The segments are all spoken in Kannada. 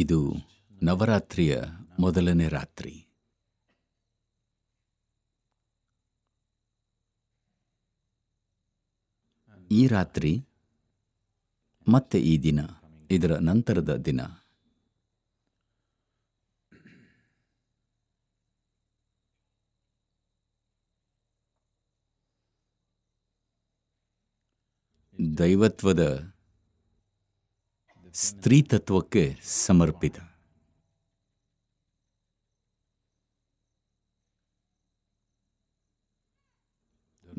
ಇದು ನವರಾತ್ರಿಯ ಮೊದಲನೇ ರಾತ್ರಿ ಈ ರಾತ್ರಿ ಮತ್ತೆ ಈ ದಿನ ಇದರ ನಂತರದ ದಿನ ದೈವತ್ವದ ಸ್ತ್ರೀತತ್ವಕ್ಕೆ ಸಮರ್ಪಿತ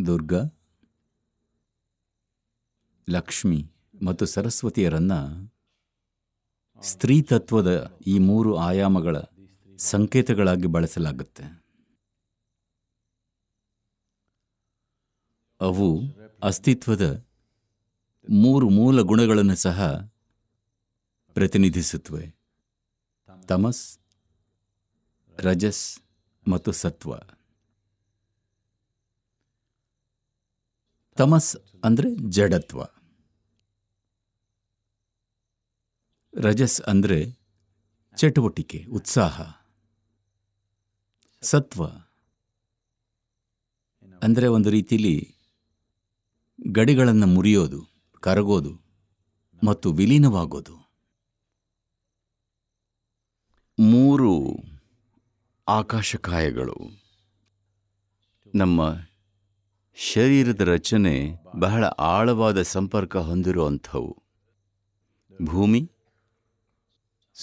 ದುರ್ಗಾ ಲಕ್ಷ್ಮಿ ಮತ್ತು ಸರಸ್ವತಿಯರನ್ನ ಸ್ತ್ರೀತತ್ವದ ಈ ಮೂರು ಆಯಾಮಗಳ ಸಂಕೇತಗಳಾಗಿ ಬಳಸಲಾಗುತ್ತೆ ಅವು ಅಸ್ತಿತ್ವದ ಮೂರು ಮೂಲ ಗುಣಗಳನ್ನು ಸಹ ಪ್ರತಿನಿಧಿಸುತ್ತವೆ ತಮಸ್ ರಜಸ್ ಮತ್ತು ಸತ್ವ ತಮಸ್ ಅಂದರೆ ಜಡತ್ವ ರಜಸ್ ಅಂದರೆ ಚಟುವಟಿಕೆ ಉತ್ಸಾಹ ಸತ್ವ ಅಂದರೆ ಒಂದು ರೀತಿಯಲ್ಲಿ ಗಡಿಗಳನ್ನು ಮುರಿಯೋದು ಕರಗೋದು ಮತ್ತು ವಿಲೀನವಾಗೋದು ಮೂರು ಆಕಾಶಕಾಯಗಳು ನಮ್ಮ ಶರೀರದ ರಚನೆ ಬಹಳ ಆಳವಾದ ಸಂಪರ್ಕ ಹೊಂದಿರುವಂಥವು ಭೂಮಿ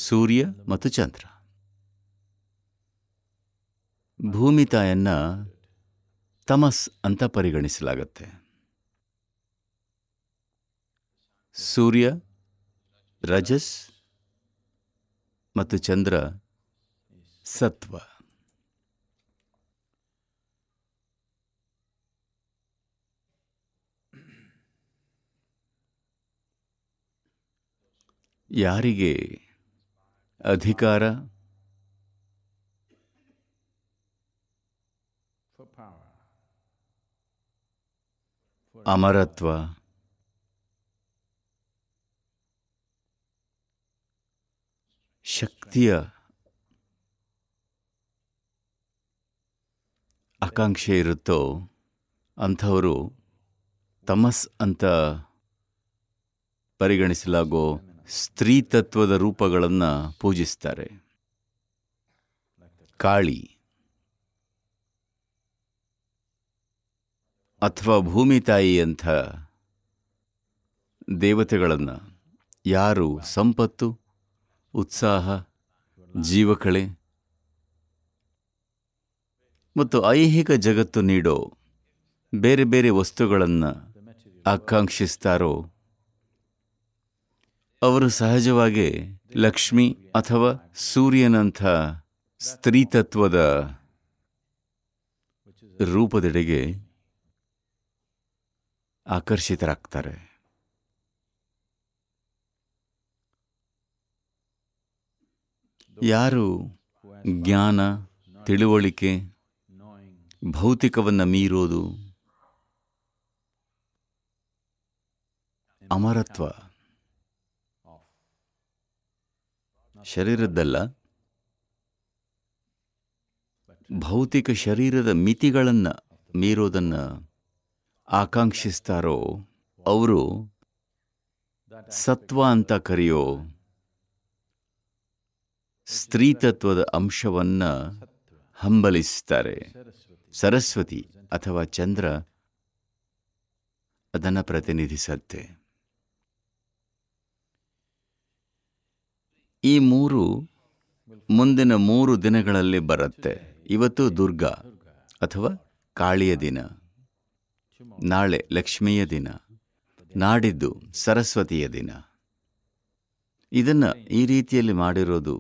ಸೂರ್ಯ ಮತ್ತು ಚಂದ್ರ ಭೂಮಿ ತಾಯನ್ನು ತಮಸ್ ಅಂತ ಪರಿಗಣಿಸಲಾಗುತ್ತೆ ಸೂರ್ಯ ರಜಸ್ ಮತ್ತು ಚಂದ್ರ ಸತ್ವ ಯಾರಿಗೆ ಅಧಿಕಾರ ಅಮರತ್ವ ಶಕ್ತಿಯ ಆಕಾಂಕ್ಷೆ ಇರುತ್ತೋ ಅಂಥವರು ತಮಸ್ ಅಂತ ಪರಿಗಣಿಸಲಾಗೋ ಸ್ತ್ರೀತತ್ವದ ರೂಪಗಳನ್ನು ಪೂಜಿಸ್ತಾರೆ ಕಾಳಿ ಅಥವಾ ಭೂಮಿ ತಾಯಿ ಅಂಥ ದೇವತೆಗಳನ್ನು ಯಾರು ಸಂಪತ್ತು ಉತ್ಸಾಹ ಜೀವಕಳೆ ಮತ್ತು ಐಹಿಕ ಜಗತ್ತು ನೀಡೋ ಬೇರೆ ಬೇರೆ ವಸ್ತುಗಳನ್ನು ಆಕಾಂಕ್ಷಿಸ್ತಾರೋ ಅವರು ಸಹಜವಾಗಿ ಲಕ್ಷ್ಮಿ ಅಥವಾ ಸೂರ್ಯನಂಥ ಸ್ತ್ರೀತತ್ವದ ರೂಪದೆಡೆಗೆ ಆಕರ್ಷಿತರಾಗ್ತಾರೆ ಯಾರು ಜ್ಞಾನ ತಿಳುವಳಿಕೆ ಭೌತಿಕವನ್ನು ಮೀರೋದು ಅಮರತ್ವ ಶರೀರದ್ದಲ್ಲ ಭೌತಿಕ ಶರೀರದ ಮಿತಿಗಳನ್ನು ಮೀರೋದನ್ನು ಆಕಾಂಕ್ಷಿಸ್ತಾರೋ ಅವರು ಸತ್ವ ಅಂತ ಕರೆಯೋ ಸ್ತ್ರೀತತ್ವದ ಅಂಶವನ್ನು ಹಂಬಲಿಸ್ತಾರೆ ಸರಸ್ವತಿ ಅಥವಾ ಚಂದ್ರ ಅದನ್ನು ಪ್ರತಿನಿಧಿಸತ್ತೆ ಈ ಮೂರು ಮುಂದಿನ ಮೂರು ದಿನಗಳಲ್ಲಿ ಬರುತ್ತೆ ಇವತ್ತು ದುರ್ಗಾ ಅಥವಾ ಕಾಳಿಯ ದಿನ ನಾಳೆ ಲಕ್ಷ್ಮಿಯ ದಿನ ನಾಡಿದ್ದು ಸರಸ್ವತಿಯ ದಿನ ಇದನ್ನು ಈ ರೀತಿಯಲ್ಲಿ ಮಾಡಿರೋದು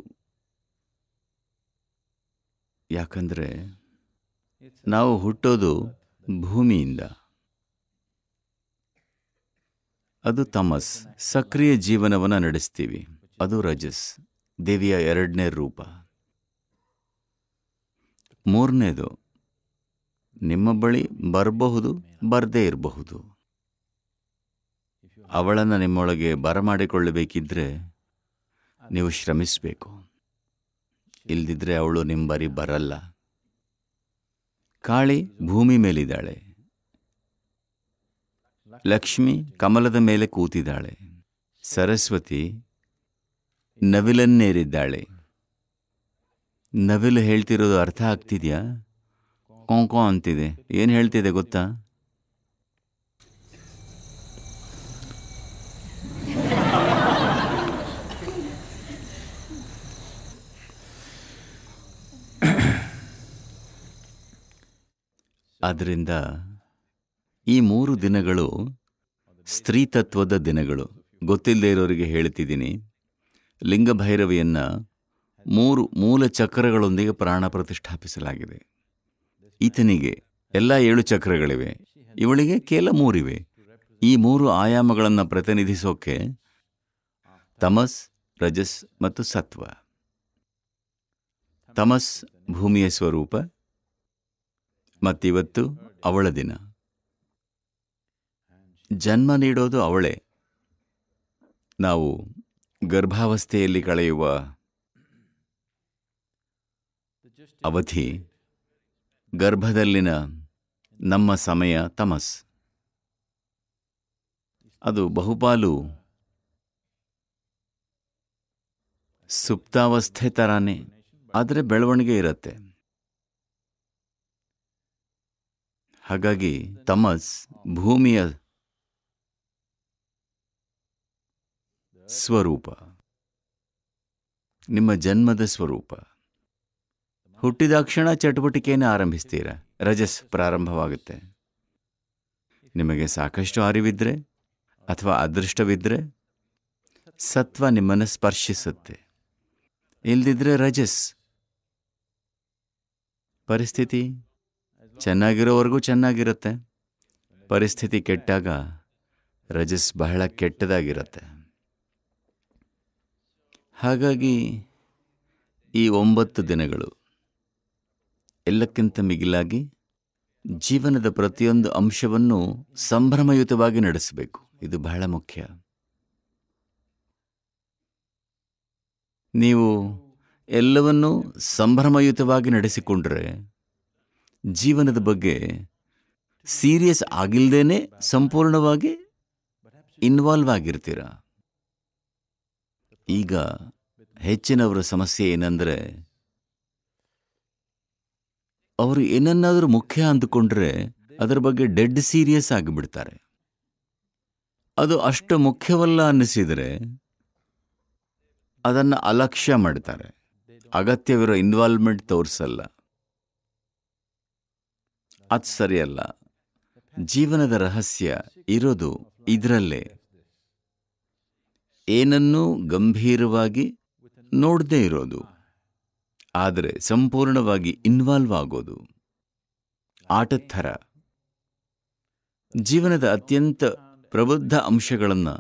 ಯಾಕಂದರೆ ನಾವು ಹುಟ್ಟೋದು ಭೂಮಿಯಿಂದ ಅದು ತಮಸ್ ಸಕ್ರಿಯ ಜೀವನವನ್ನು ನಡೆಸ್ತೀವಿ ಅದು ರಜಸ್ ದೇವಿಯ ಎರಡನೇ ರೂಪ ಮೂರನೇದು ನಿಮ್ಮ ಬಳಿ ಬರಬಹುದು ಬರದೇ ಇರಬಹುದು ಅವಳನ್ನು ನಿಮ್ಮೊಳಗೆ ಬರಮಾಡಿಕೊಳ್ಳಬೇಕಿದ್ರೆ ನೀವು ಶ್ರಮಿಸಬೇಕು ಇಲ್ದಿದ್ರೆ ಅವಳು ನಿಂಬರಿ ಬರಲ್ಲ ಕಾಳಿ ಭೂಮಿ ಮೇಲಿದ್ದಾಳೆ ಲಕ್ಷ್ಮಿ ಕಮಲದ ಮೇಲೆ ಕೂತಿದ್ದಾಳೆ ಸರಸ್ವತಿ ನವಿಲನ್ನೇರಿದ್ದಾಳೆ ನವಿಲು ಹೇಳ್ತಿರೋದು ಅರ್ಥ ಆಗ್ತಿದೆಯಾ ಕೋಂಕೋ ಅಂತಿದೆ ಏನು ಹೇಳ್ತಿದೆ ಗೊತ್ತಾ ಆದ್ದರಿಂದ ಈ ಮೂರು ದಿನಗಳು ಸ್ತ್ರೀತತ್ವದ ದಿನಗಳು ಗೊತ್ತಿಲ್ಲದೆ ಇರೋರಿಗೆ ಹೇಳ್ತಿದ್ದೀನಿ ಲಿಂಗಭೈರವಿಯನ್ನು ಮೂರು ಮೂಲ ಚಕ್ರಗಳೊಂದಿಗೆ ಪ್ರಾಣ ಪ್ರತಿಷ್ಠಾಪಿಸಲಾಗಿದೆ ಈತನಿಗೆ ಎಲ್ಲ ಏಳು ಚಕ್ರಗಳಿವೆ ಇವಳಿಗೆ ಕೇಲ ಮೂರಿವೆ ಈ ಮೂರು ಆಯಾಮಗಳನ್ನು ಪ್ರತಿನಿಧಿಸೋಕೆ ತಮಸ್ ರಜಸ್ ಮತ್ತು ಸತ್ವ ತಮಸ್ ಭೂಮಿಯ ಸ್ವರೂಪ ಮತ್ತಿವತ್ತು ಅವಳ ದಿನ ಜನ್ಮ ನೀಡೋದು ಅವಳೇ ನಾವು ಗರ್ಭಾವಸ್ಥೆಯಲ್ಲಿ ಕಳೆಯುವ ಅವಧಿ ಗರ್ಭದಲ್ಲಿನ ನಮ್ಮ ಸಮಯ ತಮಸ್ ಅದು ಬಹುಪಾಲು ಸುಪ್ತಾವಸ್ಥೆ ಥರಾನೇ ಆದರೆ ಬೆಳವಣಿಗೆ ಇರುತ್ತೆ ಹಾಗಾಗಿ ತಮಸ್ ಭೂಮಿಯ ಸ್ವರೂಪ ನಿಮ್ಮ ಜನ್ಮದ ಸ್ವರೂಪ ಹುಟ್ಟಿದಾಕ್ಷಣ ಚಟುವಟಿಕೆಯನ್ನು ಆರಂಭಿಸ್ತೀರಾ ರಜಸ್ ಪ್ರಾರಂಭವಾಗುತ್ತೆ ನಿಮಗೆ ಸಾಕಷ್ಟು ಅರಿವಿದ್ರೆ ಅಥವಾ ಅದೃಷ್ಟವಿದ್ರೆ ಸತ್ವ ನಿಮ್ಮನ್ನು ಸ್ಪರ್ಶಿಸುತ್ತೆ ಇಲ್ದಿದ್ರೆ ರಜಸ್ ಪರಿಸ್ಥಿತಿ ಚೆನ್ನಾಗಿರೋವರೆಗೂ ಚೆನ್ನಾಗಿರುತ್ತೆ ಪರಿಸ್ಥಿತಿ ಕೆಟ್ಟಾಗ ರಜಸ್ ಬಹಳ ಕೆಟ್ಟದಾಗಿರುತ್ತೆ ಹಾಗಾಗಿ ಈ ಒಂಬತ್ತು ದಿನಗಳು ಎಲ್ಲಕ್ಕಿಂತ ಮಿಗಿಲಾಗಿ ಜೀವನದ ಪ್ರತಿಯೊಂದು ಅಂಶವನ್ನು ಸಂಭ್ರಮಯುತವಾಗಿ ನಡೆಸಬೇಕು ಇದು ಬಹಳ ಮುಖ್ಯ ನೀವು ಎಲ್ಲವನ್ನೂ ಸಂಭ್ರಮಯುತವಾಗಿ ನಡೆಸಿಕೊಂಡ್ರೆ ಜೀವನದ ಬಗ್ಗೆ ಸೀರಿಯಸ್ ಆಗಿಲ್ಲದೇ ಸಂಪೂರ್ಣವಾಗಿ ಇನ್ವಾಲ್ವ್ ಆಗಿರ್ತೀರ ಈಗ ಹೆಚ್ಚಿನವರ ಸಮಸ್ಯೆ ಏನಂದರೆ ಅವರು ಏನನ್ನಾದರೂ ಮುಖ್ಯ ಅಂದುಕೊಂಡ್ರೆ ಅದರ ಬಗ್ಗೆ ಡೆಡ್ ಸೀರಿಯಸ್ ಆಗಿಬಿಡ್ತಾರೆ ಅದು ಅಷ್ಟು ಮುಖ್ಯವಲ್ಲ ಅನ್ನಿಸಿದರೆ ಅದನ್ನು ಅಲಕ್ಷ್ಯ ಮಾಡ್ತಾರೆ ಅಗತ್ಯವಿರೋ ಇನ್ವಾಲ್ವ್ಮೆಂಟ್ ತೋರಿಸಲ್ಲ ಅದು ಸರಿಯಲ್ಲ ಜೀವನದ ರಹಸ್ಯ ಇರೋದು ಇದರಲ್ಲೇ ಏನನ್ನೂ ಗಂಭೀರವಾಗಿ ನೋಡದೇ ಇರೋದು ಆದರೆ ಸಂಪೂರ್ಣವಾಗಿ ಇನ್ವಾಲ್ವ್ ಆಗೋದು ಆಟದ ಥರ ಜೀವನದ ಅತ್ಯಂತ ಪ್ರಬುದ್ಧ ಅಂಶಗಳನ್ನು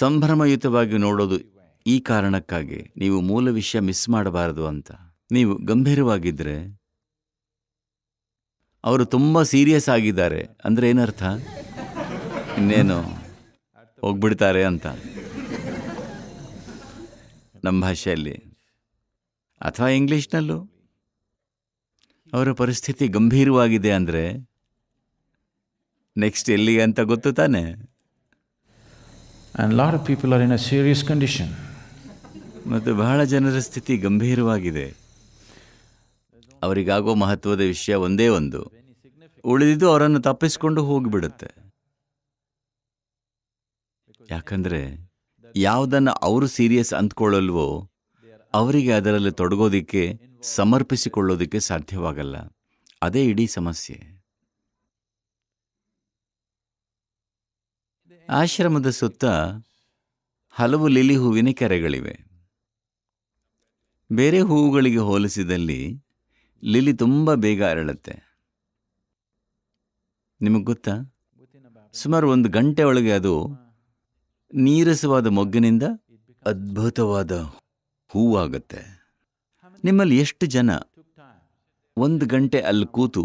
ಸಂಭ್ರಮಯುತವಾಗಿ ನೋಡೋದು ಈ ಕಾರಣಕ್ಕಾಗಿ ನೀವು ಮೂಲ ವಿಷಯ ಮಿಸ್ ಮಾಡಬಾರದು ಅಂತ ನೀವು ಗಂಭೀರವಾಗಿದ್ದರೆ ಅವರು ತುಂಬ ಸೀರಿಯಸ್ ಆಗಿದ್ದಾರೆ ಅಂದರೆ ಏನರ್ಥ ಇನ್ನೇನು ಹೋಗ್ಬಿಡ್ತಾರೆ ಅಂತ ನಮ್ಮ ಭಾಷೆಯಲ್ಲಿ ಅಥವಾ ಇಂಗ್ಲೀಷ್ನಲ್ಲೂ ಅವರ ಪರಿಸ್ಥಿತಿ ಗಂಭೀರವಾಗಿದೆ ಅಂದರೆ ನೆಕ್ಸ್ಟ್ ಎಲ್ಲಿಗೆ ಅಂತ ಗೊತ್ತು ತಾನೆ and lot of people are in a serious condition ಮತ್ತು ಬಹಳ ಜನರ ಸ್ಥಿತಿ ಗಂಭೀರವಾಗಿದೆ ಅವರಿಗಾಗೋ ಮಹತ್ವದ ವಿಷಯ ಒಂದೇ ಒಂದು ಉಳಿದಿದ್ದು ಅವರನ್ನು ತಪ್ಪಿಸಿಕೊಂಡು ಹೋಗಿಬಿಡುತ್ತೆ ಯಾಕಂದರೆ ಯಾವುದನ್ನು ಅವರು ಸೀರಿಯಸ್ ಅಂದ್ಕೊಳ್ಳಲ್ವೋ ಅವರಿಗೆ ಅದರಲ್ಲಿ ತೊಡಗೋದಿಕ್ಕೆ ಸಮರ್ಪಿಸಿಕೊಳ್ಳೋದಿಕ್ಕೆ ಸಾಧ್ಯವಾಗಲ್ಲ ಅದೇ ಇಡೀ ಸಮಸ್ಯೆ ಆಶ್ರಮದ ಸುತ್ತ ಹಲವು ಲಿಲಿ ಹೂವಿನ ಕೆರೆಗಳಿವೆ ಬೇರೆ ಹೂವುಗಳಿಗೆ ಹೋಲಿಸಿದಲ್ಲಿ ಲಿಲಿ ತುಂಬ ಬೇಗ ಅರಳುತ್ತೆ ನಿಮಗೆ ಗೊತ್ತಾ ಸುಮಾರು ಒಂದು ಗಂಟೆ ಒಳಗೆ ಅದು ನೀರಸವಾದ ಮೊಗ್ಗಿನಿಂದ ಅದ್ಭುತವಾದ ಹೂವಾಗುತ್ತೆ ನಿಮ್ಮಲ್ಲಿ ಎಷ್ಟು ಜನ ಒಂದು ಗಂಟೆ ಅಲ್ಲಿ ಕೂತು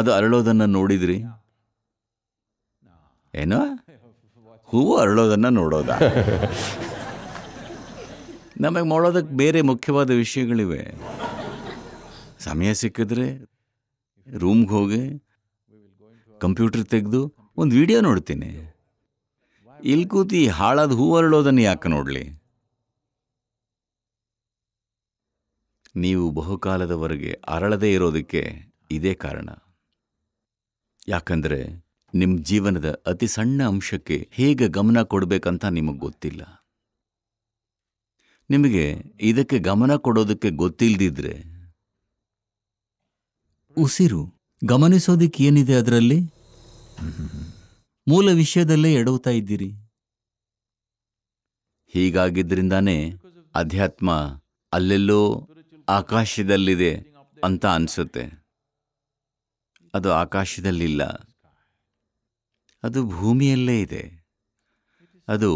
ಅದು ಅರಳೋದನ್ನು ನೋಡಿದ್ರಿ ಏನೋ ಹೂವು ಅರಳೋದನ್ನು ನೋಡೋದ ನಮಗೆ ಮಾಡೋದಕ್ಕೆ ಬೇರೆ ಮುಖ್ಯವಾದ ವಿಷಯಗಳಿವೆ ಸಮಯ ಸಿಕ್ಕಿದ್ರೆ ರೂಮ್ಗೆ ಹೋಗಿ ಕಂಪ್ಯೂಟರ್ ತೆಗೆದು ಒಂದು ವಿಡಿಯೋ ನೋಡ್ತೀನಿ ಇಲ್ಲಿ ಕೂತಿ ಹಾಳಾದ ಹೂ ಅರಳೋದನ್ನು ಯಾಕೆ ನೋಡಲಿ ನೀವು ಬಹುಕಾಲದವರೆಗೆ ಅರಳದೇ ಇರೋದಕ್ಕೆ ಇದೇ ಕಾರಣ ಯಾಕಂದರೆ ನಿಮ್ಮ ಜೀವನದ ಅತಿ ಸಣ್ಣ ಅಂಶಕ್ಕೆ ಹೇಗೆ ಗಮನ ಕೊಡಬೇಕಂತ ನಿಮಗೆ ಗೊತ್ತಿಲ್ಲ ನಿಮಗೆ ಇದಕ್ಕೆ ಗಮನ ಕೊಡೋದಕ್ಕೆ ಗೊತ್ತಿಲ್ಲದಿದ್ದರೆ ಉಸಿರು ಗಮನಿಸೋದಕ್ಕೆ ಏನಿದೆ ಅದರಲ್ಲಿ ಮೂಲ ವಿಷಯದಲ್ಲೇ ಎಡವುತ್ತಾ ಇದ್ದೀರಿ ಹೀಗಾಗಿದ್ದರಿಂದಾನೇ ಅಧ್ಯಾತ್ಮ ಅಲ್ಲೆಲ್ಲೋ ಆಕಾಶದಲ್ಲಿದೆ ಅಂತ ಅನಿಸುತ್ತೆ ಅದು ಆಕಾಶದಲ್ಲಿಲ್ಲ ಅದು ಭೂಮಿಯಲ್ಲೇ ಇದೆ ಅದು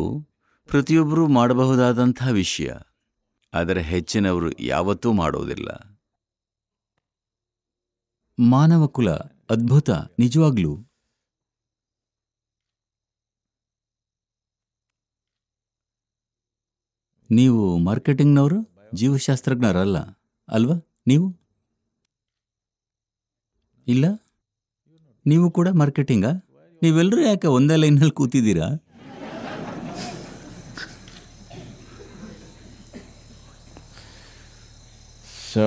ಪ್ರತಿಯೊಬ್ಬರೂ ಮಾಡಬಹುದಾದಂಥ ವಿಷಯ ಆದರೆ ಹೆಚ್ಚಿನವರು ಯಾವತ್ತೂ ಮಾಡೋದಿಲ್ಲ ಮಾನವ ಕುಲ ಅದ್ಭುತ ನಿಜವಾಗ್ಲೂ ನೀವು ಮಾರ್ಕೆಟಿಂಗ್ನವರು ಜೀವಶಾಸ್ತ್ರಜ್ಞರಲ್ಲ ಅಲ್ವಾ ನೀವು ಇಲ್ಲ ನೀವು ಕೂಡ ಮಾರ್ಕೆಟಿಂಗಾ ನೀವೆಲ್ಲರೂ ಯಾಕೆ ಒಂದೇ ಲೈನಲ್ಲಿ ಕೂತಿದ್ದೀರಾ ಸೊ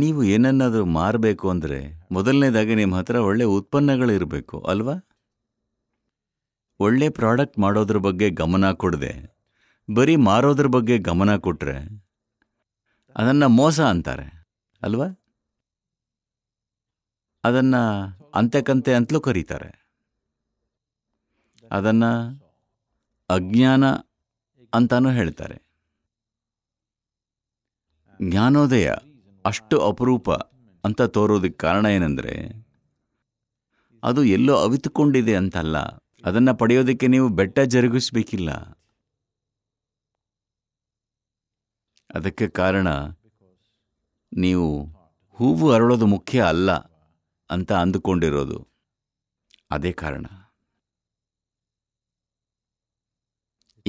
ನೀವು ಏನನ್ನಾದರೂ ಮಾರಬೇಕು ಅಂದರೆ ಮೊದಲನೇದಾಗಿ ನಿಮ್ಮ ಹತ್ರ ಒಳ್ಳೆ ಉತ್ಪನ್ನಗಳು ಇರಬೇಕು ಅಲ್ವಾ ಒಳ್ಳೆ ಪ್ರಾಡಕ್ಟ್ ಮಾಡೋದ್ರ ಬಗ್ಗೆ ಗಮನ ಕೊಡದೆ ಬರೀ ಮಾರೋದ್ರ ಬಗ್ಗೆ ಗಮನ ಕೊಟ್ಟರೆ ಅದನ್ನು ಮೋಸ ಅಂತಾರೆ ಅಲ್ವಾ ಅದನ್ನು ಅಂತೆಕಂತೆ ಅಂತಲೂ ಕರೀತಾರೆ ಅದನ್ನು ಅಜ್ಞಾನ ಅಂತಾನೂ ಹೇಳ್ತಾರೆ ಜ್ಞಾನೋದಯ ಅಷ್ಟು ಅಪರೂಪ ಅಂತ ತೋರೋದಕ್ಕೆ ಕಾರಣ ಏನಂದರೆ ಅದು ಎಲ್ಲೋ ಅವಿತುಕೊಂಡಿದೆ ಅಂತಲ್ಲ ಅದನ್ನು ಪಡೆಯೋದಕ್ಕೆ ನೀವು ಬೆಟ್ಟ ಜರುಗಿಸಬೇಕಿಲ್ಲ ಅದಕ್ಕೆ ಕಾರಣ ನೀವು ಹೂವು ಅರಳೋದು ಮುಖ್ಯ ಅಲ್ಲ ಅಂತ ಅಂದುಕೊಂಡಿರೋದು ಅದೇ ಕಾರಣ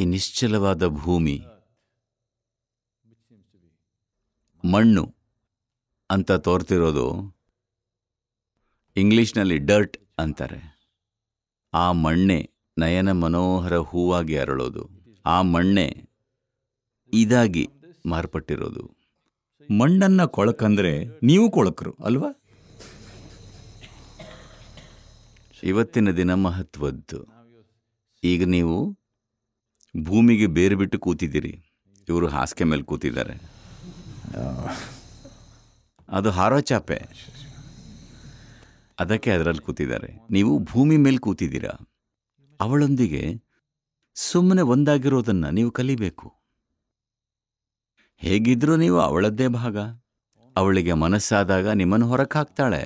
ಈ ನಿಶ್ಚಲವಾದ ಭೂಮಿ ಮಣ್ಣು ಅಂತ ತೋರ್ತಿರೋದು ಇಂಗ್ಲೀಷ್ನಲ್ಲಿ ಡರ್ಟ್ ಅಂತಾರೆ ಆ ಮಣ್ಣೆ ನಯನ ಮನೋಹರ ಹೂವಾಗಿ ಅರಳೋದು ಆ ಮಣ್ಣೆ ಇದಾಗಿ ಮಾರ್ಪಟ್ಟಿರೋದು ಮಣ್ಣನ್ನು ಕೊಳಕಂದ್ರೆ ನೀವು ಕೊಳಕರು ಅಲ್ವಾ ಇವತ್ತಿನ ದಿನ ಮಹತ್ವದ್ದು ಈಗ ನೀವು ಭೂಮಿಗೆ ಬೇರೆ ಬಿಟ್ಟು ಕೂತಿದ್ದೀರಿ ಇವರು ಹಾಸಿಗೆ ಮೇಲೆ ಕೂತಿದ್ದಾರೆ ಅದು ಹಾರೋ ಚಾಪೆ ಅದಕ್ಕೆ ಅದರಲ್ಲಿ ಕೂತಿದ್ದಾರೆ ನೀವು ಭೂಮಿ ಮೇಲೆ ಕೂತಿದ್ದೀರಾ ಅವಳೊಂದಿಗೆ ಸುಮ್ಮನೆ ಒಂದಾಗಿರೋದನ್ನು ನೀವು ಕಲಿಬೇಕು ಹೇಗಿದ್ರೂ ನೀವು ಅವಳದ್ದೇ ಭಾಗ ಅವಳಿಗೆ ಮನಸ್ಸಾದಾಗ ನಿಮ್ಮನ್ನು ಹೊರಕ್ಕೆ ಹಾಕ್ತಾಳೆ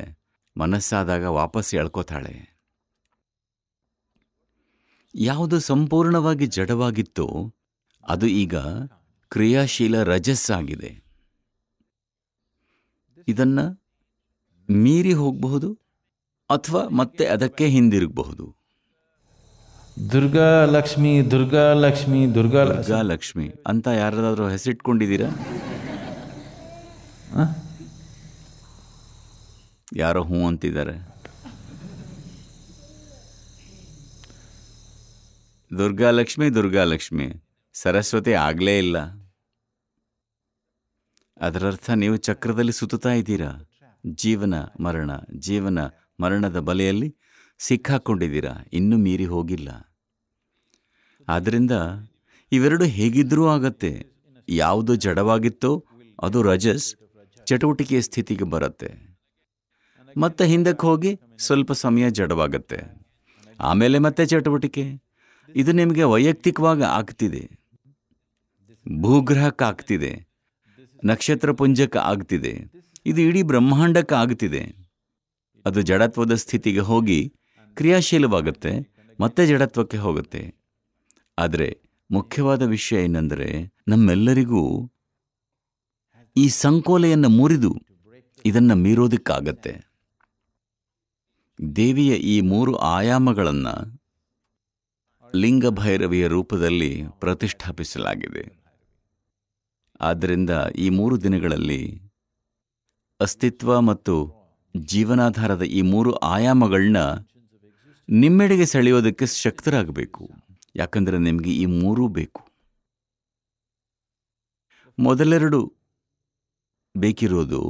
ಮನಸ್ಸಾದಾಗ ವಾಪಸ್ ಎಳ್ಕೋತಾಳೆ ಯಾವುದು ಸಂಪೂರ್ಣವಾಗಿ ಜಡವಾಗಿತ್ತೋ ಅದು ಈಗ ಕ್ರಿಯಾಶೀಲ ರಜಸ್ಸಾಗಿದೆ ಇದನ್ನು ಮೀರಿ ಹೋಗಬಹುದು ಅಥವಾ ಮತ್ತೆ ಅದಕ್ಕೆ ಹಿಂದಿರುಗಬಹುದು ದುರ್ಗಾ ಲಕ್ಷ್ಮಿ ದುರ್ಗಾ ಲಕ್ಷ್ಮಿ ದುರ್ಗಾ ದುರ್ಗಾ ಲಕ್ಷ್ಮಿ ಅಂತ ಯಾರದಾದ್ರೂ ಹೆಸರಿಟ್ಕೊಂಡಿದ್ದೀರಾ ಯಾರೋ ಹ್ಞೂ ಅಂತಿದ್ದಾರೆ ದುರ್ಗಾಲಕ್ಷ್ಮಿ ದುರ್ಗಾಲಕ್ಷ್ಮಿ ಸರಸ್ವತಿ ಆಗಲೇ ಇಲ್ಲ ಅದರರ್ಥ ನೀವು ಚಕ್ರದಲ್ಲಿ ಸುತ್ತುತ್ತಾ ಇದ್ದೀರಾ ಜೀವನ ಮರಣ ಜೀವನ ಮರಣದ ಬಲೆಯಲ್ಲಿ ಸಿಕ್ಕಾಕೊಂಡಿದ್ದೀರಾ ಇನ್ನೂ ಮೀರಿ ಹೋಗಿಲ್ಲ ಆದ್ದರಿಂದ ಇವೆರಡು ಹೇಗಿದ್ರೂ ಆಗತ್ತೆ ಯಾವುದು ಜಡವಾಗಿತ್ತೋ ಅದು ರಜಸ್ ಚಟುವಟಿಕೆಯ ಸ್ಥಿತಿಗೆ ಬರುತ್ತೆ ಮತ್ತೆ ಹಿಂದಕ್ಕೆ ಹೋಗಿ ಸ್ವಲ್ಪ ಸಮಯ ಜಡವಾಗತ್ತೆ ಆಮೇಲೆ ಮತ್ತೆ ಚಟುವಟಿಕೆ ಇದು ನಿಮಗೆ ವೈಯಕ್ತಿಕವಾಗಿ ಆಗ್ತಿದೆ ಭೂಗ್ರಹಕ್ಕಾಗ್ತಿದೆ ನಕ್ಷತ್ರ ಪುಂಜಕ ಆಗ್ತಿದೆ ಇದು ಇಡೀ ಬ್ರಹ್ಮಾಂಡಕ್ಕೆ ಆಗ್ತಿದೆ ಅದು ಜಡತ್ವದ ಸ್ಥಿತಿಗೆ ಹೋಗಿ ಕ್ರಿಯಾಶೀಲವಾಗುತ್ತೆ ಮತ್ತೆ ಜಡತ್ವಕ್ಕೆ ಹೋಗುತ್ತೆ ಆದರೆ ಮುಖ್ಯವಾದ ವಿಷಯ ಏನೆಂದರೆ ನಮ್ಮೆಲ್ಲರಿಗೂ ಈ ಸಂಕೋಲೆಯನ್ನು ಮುರಿದು ಇದನ್ನು ಮೀರೋದಕ್ಕಾಗತ್ತೆ ದೇವಿಯ ಈ ಮೂರು ಆಯಾಮಗಳನ್ನು ಲಿಂಗಭೈರವಿಯ ರೂಪದಲ್ಲಿ ಪ್ರತಿಷ್ಠಾಪಿಸಲಾಗಿದೆ ಆದ್ದರಿಂದ ಈ ಮೂರು ದಿನಗಳಲ್ಲಿ ಅಸ್ತಿತ್ವ ಮತ್ತು ಜೀವನಾಧಾರದ ಈ ಮೂರು ಆಯಾಮಗಳನ್ನ ನಿಮ್ಮೆಡೆಗೆ ಸೆಳೆಯೋದಕ್ಕೆ ಶಕ್ತರಾಗಬೇಕು ಯಾಕಂದರೆ ನಿಮಗೆ ಈ ಮೂರೂ ಬೇಕು ಮೊದಲೆರಡು ಬೇಕಿರೋದು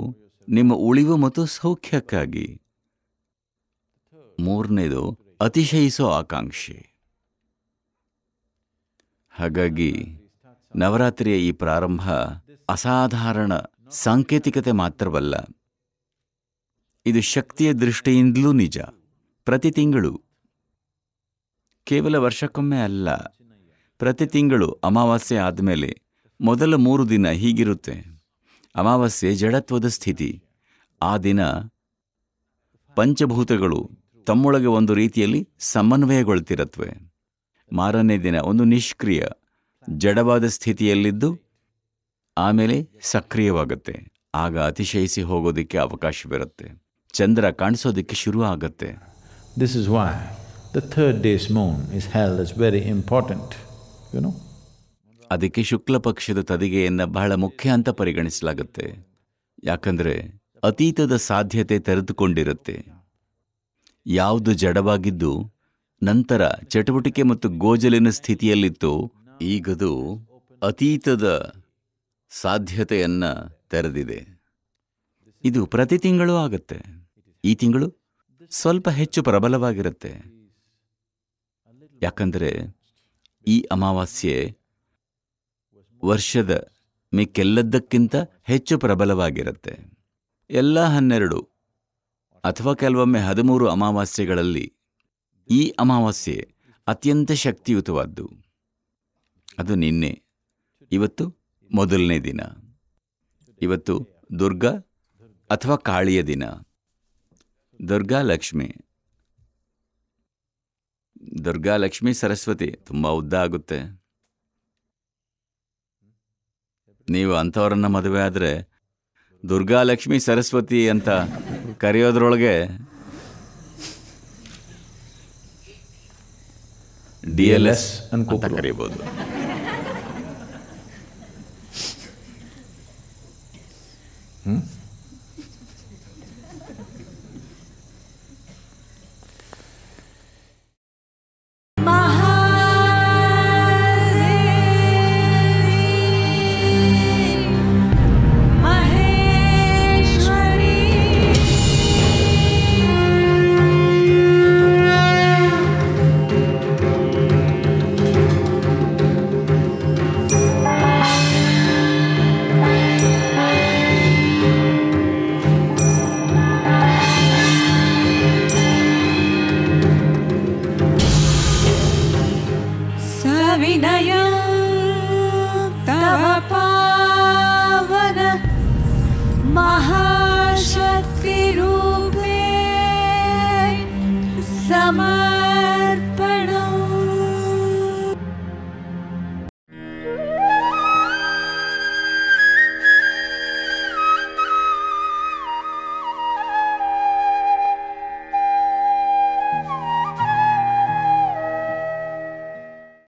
ನಿಮ್ಮ ಉಳಿವು ಮತ್ತು ಸೌಖ್ಯಕ್ಕಾಗಿ ಮೂರನೇದು ಅತಿಶಯಿಸೋ ಆಕಾಂಕ್ಷೆ ಹಾಗಾಗಿ ನವರಾತ್ರಿಯ ಈ ಪ್ರಾರಂಭ ಅಸಾಧಾರಣ ಸಾಂಕೇತಿಕತೆ ಮಾತ್ರವಲ್ಲ ಇದು ಶಕ್ತಿಯ ದೃಷ್ಟಿಯಿಂದಲೂ ನಿಜ ಪ್ರತಿ ತಿಂಗಳು ಕೇವಲ ವರ್ಷಕ್ಕೊಮ್ಮೆ ಅಲ್ಲ ಪ್ರತಿ ತಿಂಗಳು ಅಮಾವಾಸ್ಯೆ ಆದಮೇಲೆ ಮೊದಲ ಮೂರು ದಿನ ಹೀಗಿರುತ್ತೆ ಅಮಾವಾಸ್ಯೆ ಜಡತ್ವದ ಸ್ಥಿತಿ ಆ ದಿನ ಪಂಚಭೂತಗಳು ತಮ್ಮೊಳಗೆ ಒಂದು ರೀತಿಯಲ್ಲಿ ಸಮನ್ವಯಗೊಳ್ತಿರತ್ವೆ ಮಾರನೇ ದಿನ ಒಂದು ನಿಷ್ಕ್ರಿಯ ಜಡವಾದ ಸ್ಥಿತಿಯಲ್ಲಿದ್ದು ಆಮೇಲೆ ಸಕ್ರಿಯವಾಗುತ್ತೆ ಆಗ ಅತಿಶಯಿಸಿ ಹೋಗೋದಕ್ಕೆ ಅವಕಾಶವಿರುತ್ತೆ ಚಂದ್ರ ಕಾಣಿಸೋದಕ್ಕೆ ಶುರು ಆಗುತ್ತೆ this is why the third days moon is half is very important you know ಅದಕ್ಕೆ ಶುಕ್ಲ ಪಕ್ಷದ ತದಿಗೆಯನ್ನು ಬಹಳ ಮುಖ್ಯ ಅಂತ ಪರಿಗಣಿಸಲಾಗುತ್ತೆ ಯಾಕಂದರೆ ಅತೀತದ ಸಾಧ್ಯತೆ ತೆರೆದುಕೊಂಡಿರುತ್ತೆ ಯಾವುದು ಜಡವಾಗಿದ್ದು ನಂತರ ಚಟುವಟಿಕೆ ಮತ್ತು ಗೋಜಲಿನ ಸ್ಥಿತಿಯಲ್ಲಿತ್ತು ಈಗದು ಅತೀತದ ಸಾಧ್ಯತೆಯನ್ನು ತೆರೆದಿದೆ ಇದು ಪ್ರತಿ ತಿಂಗಳು ಆಗುತ್ತೆ ಈ ತಿಂಗಳು ಸ್ವಲ್ಪ ಹೆಚ್ಚು ಪ್ರಬಲವಾಗಿರುತ್ತೆ ಯಾಕಂದರೆ ಈ ಅಮಾವಾಸ್ಯೆ ವರ್ಷದ ಮಿಕ್ಕೆಲ್ಲದಕ್ಕಿಂತ ಹೆಚ್ಚು ಪ್ರಬಲವಾಗಿರುತ್ತೆ ಎಲ್ಲ ಹನ್ನೆರಡು ಅಥವಾ ಕೆಲವೊಮ್ಮೆ ಹದಿಮೂರು ಅಮಾವಾಸ್ಯೆಗಳಲ್ಲಿ ಈ ಅಮಾವಾಸ್ಯೆ ಅತ್ಯಂತ ಶಕ್ತಿಯುತವಾದ್ದು ಅದು ನಿನ್ನೆ ಇವತ್ತು ಮೊದಲನೇ ದಿನ ಇವತ್ತು ದುರ್ಗಾ ಅಥವಾ ಕಾಳಿಯ ದಿನ ದುರ್ಗಾ ಲಕ್ಷ್ಮಿ ದುರ್ಗಾ ಲಕ್ಷ್ಮಿ ಸರಸ್ವತಿ ತುಂಬ ಉದ್ದ ಆಗುತ್ತೆ ನೀವು ಅಂಥವ್ರನ್ನ ಮದುವೆ ಆದರೆ ದುರ್ಗಾ ಲಕ್ಷ್ಮಿ ಸರಸ್ವತಿ ಅಂತ ಕರೆಯೋದ್ರೊಳಗೆ ಡಿ ಎಲ್ ಎಸ್ ಅಂತ ಕರಿಬೋದು Hmm?